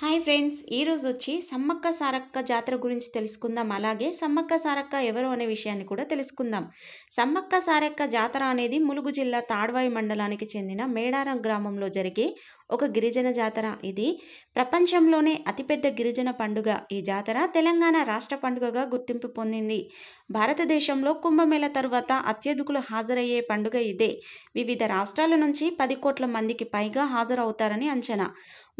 hi friends ఈరోజు వచ్చి సమ్మక్క సారక్క జాతర గురించి తెలుసుకుందాం అలాగే సమ్మక్క సారక్క ఎవరు అనే విషయాన్ని కూడా తెలుసుకుందాం సమ్మక్క సారక్క జాతర అనేది ములుగు జిల్లా తాడ్వాయి మండలానికి చెందిన మేడారం గ్రామంలో జరిగే ఒక గిరిజన జాతర ఇది ప్రపంచంలోనే అతిపెద్ద గిరిజన పండుగ ఈ జాతర తెలంగాణ రాష్ట్ర పండుగగా గుర్తింపు పొందింది భారతదేశంలో కుంభమేళ తరువాత అత్యధికులు హాజరయ్యే పండుగ ఇదే వివిధ రాష్ట్రాల నుంచి పది కోట్ల మందికి పైగా హాజరవుతారని అంచనా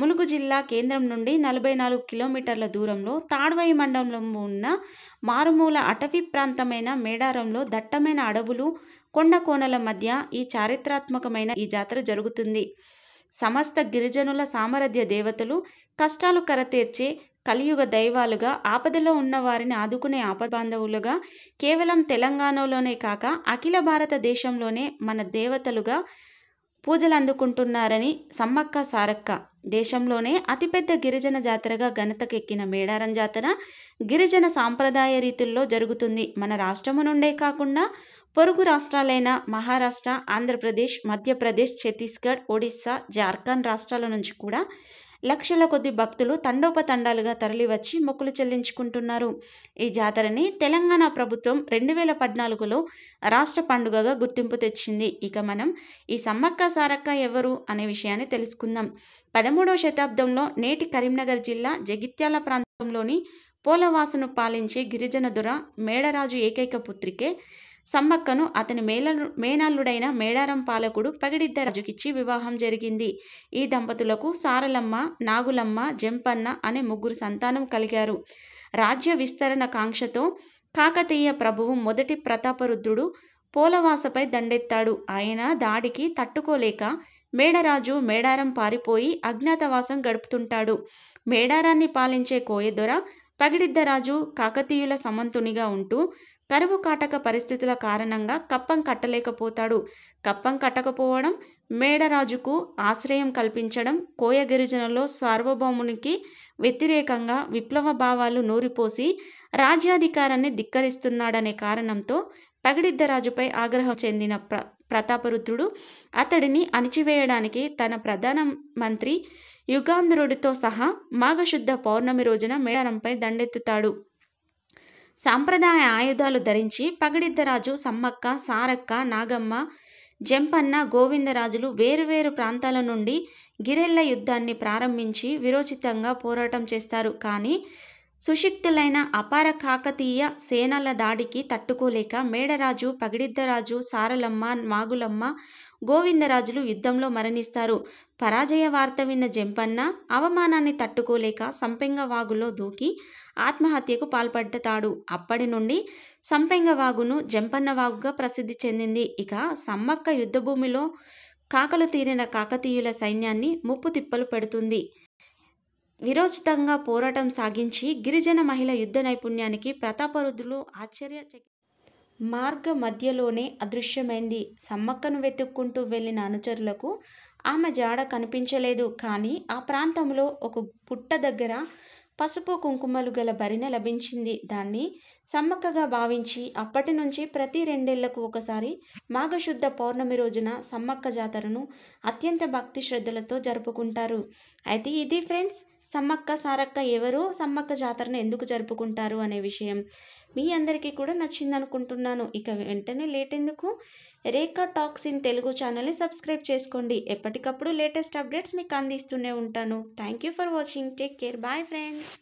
ములుగు జిల్లా కేంద్రం నుండి నలభై నాలుగు కిలోమీటర్ల దూరంలో తాడ్వాయి మండలంలో ఉన్న మారుమూల అటవీ ప్రాంతమైన మేడారంలో దట్టమైన అడవులు కొండ కోనల మధ్య ఈ చారిత్రాత్మకమైన ఈ జాతర జరుగుతుంది సమస్త గిరిజనుల సామరథ్య దేవతలు కష్టాలు కరతీర్చే కలియుగ దైవాలుగా ఆపదలో ఉన్న వారిని ఆదుకునే ఆపబాంధవులుగా కేవలం తెలంగాణలోనే కాక అఖిల భారతదేశంలోనే మన దేవతలుగా పూజలు అందుకుంటున్నారని సమ్మక్క సారక్క దేశంలోనే అతిపెద్ద గిరిజన జాతరగా ఘనతకెక్కిన మేడారం జాతర గిరిజన సాంప్రదాయ రీతుల్లో జరుగుతుంది మన రాష్ట్రము నుండే కాకుండా పొరుగు రాష్ట్రాలైన మహారాష్ట్ర ఆంధ్రప్రదేశ్ మధ్యప్రదేశ్ ఛత్తీస్గఢ్ ఒడిస్సా జార్ఖండ్ రాష్ట్రాల నుంచి కూడా లక్షల కొద్ది భక్తులు తండోపతండాలుగా తరలివచ్చి మొక్కులు చెల్లించుకుంటున్నారు ఈ జాతరని తెలంగాణ ప్రభుత్వం రెండు వేల పద్నాలుగులో రాష్ట్ర పండుగగా గుర్తింపు తెచ్చింది ఇక మనం ఈ సమ్మక్క సారక్క ఎవరు అనే విషయాన్ని తెలుసుకుందాం పదమూడవ శతాబ్దంలో నేటి కరీంనగర్ జిల్లా జగిత్యాల ప్రాంతంలోని పోలవాసును పాలించే దుర మేడరాజు ఏకైక పుత్రికే సమ్మక్కను అతని మేల మేనల్లుడైన మేడారం పాలకుడు పగిడిద్ద రాజుకిచ్చి వివాహం జరిగింది ఈ దంపతులకు సారలమ్మ నాగులమ్మ జంపన్న అనే ముగ్గురు సంతానం కలిగారు రాజ్య విస్తరణ కాంక్షతో కాకతీయ ప్రభువు మొదటి ప్రతాపరుద్రుడు పోలవాసపై దండెత్తాడు ఆయన దాడికి తట్టుకోలేక మేడరాజు మేడారం పారిపోయి అజ్ఞాతవాసం గడుపుతుంటాడు మేడారాన్ని పాలించే కోయదొర పగిడిద్దరాజు కాకతీయుల సమంతునిగా ఉంటూ కరువు కాటక పరిస్థితుల కారణంగా కప్పం కట్టలేకపోతాడు కప్పం కట్టకపోవడం మేడరాజుకు ఆశ్రయం కల్పించడం కోయ గిరిజనలో సార్వభౌమునికి వ్యతిరేకంగా విప్లవ భావాలు నూరిపోసి రాజ్యాధికారాన్ని ధిక్కరిస్తున్నాడనే కారణంతో రాజుపై ఆగ్రహం చెందిన ప్ర ప్రతాపరుద్రుడు అతడిని అణిచివేయడానికి తన ప్రధాన మంత్రి యుగాంధ్రుడితో సహా మాఘశుద్ధ పౌర్ణమి రోజున మేడారంపై దండెత్తుతాడు సాంప్రదాయ ఆయుధాలు ధరించి పగడిద్దరాజు సమ్మక్క సారక్క నాగమ్మ జంపన్న గోవిందరాజులు వేరువేరు ప్రాంతాల నుండి గిరెళ్ల యుద్ధాన్ని ప్రారంభించి విరోచితంగా పోరాటం చేస్తారు కానీ సుశిక్తులైన అపార కాకతీయ సేనల దాడికి తట్టుకోలేక మేడరాజు పగిడిద్దరాజు సారలమ్మ మాగులమ్మ గోవిందరాజులు యుద్ధంలో మరణిస్తారు పరాజయ వార్త విన్న జంపన్న అవమానాన్ని తట్టుకోలేక సంపెంగవాగులో దూకి ఆత్మహత్యకు పాల్పడతాడు అప్పటి నుండి సంపెంగవాగును జంపన్నవాగుగా ప్రసిద్ధి చెందింది ఇక సమ్మక్క యుద్ధభూమిలో కాకలు తీరిన కాకతీయుల సైన్యాన్ని ముప్పు తిప్పలు పెడుతుంది విరోచితంగా పోరాటం సాగించి గిరిజన మహిళ యుద్ధ నైపుణ్యానికి ప్రతాపరుద్రులు ఆశ్చర్య మార్గ మధ్యలోనే అదృశ్యమైంది సమ్మక్కను వెతుక్కుంటూ వెళ్ళిన అనుచరులకు ఆమె జాడ కనిపించలేదు కానీ ఆ ప్రాంతంలో ఒక పుట్ట దగ్గర పసుపు కుంకుమలు గల బరిన లభించింది దాన్ని సమ్మక్కగా భావించి అప్పటి నుంచి ప్రతి రెండేళ్లకు ఒకసారి మాఘశుద్ధ పౌర్ణమి రోజున సమ్మక్క జాతరను అత్యంత భక్తి శ్రద్ధలతో జరుపుకుంటారు అయితే ఇది ఫ్రెండ్స్ సమ్మక్క సారక్క ఎవరు సమ్మక్క జాతరను ఎందుకు జరుపుకుంటారు అనే విషయం మీ అందరికీ కూడా నచ్చింది అనుకుంటున్నాను ఇక వెంటనే లేట్ ఎందుకు రేఖా టాక్స్ ఇన్ తెలుగు ఛానల్ని సబ్స్క్రైబ్ చేసుకోండి ఎప్పటికప్పుడు లేటెస్ట్ అప్డేట్స్ మీకు అందిస్తూనే ఉంటాను thank you for watching take care bye friends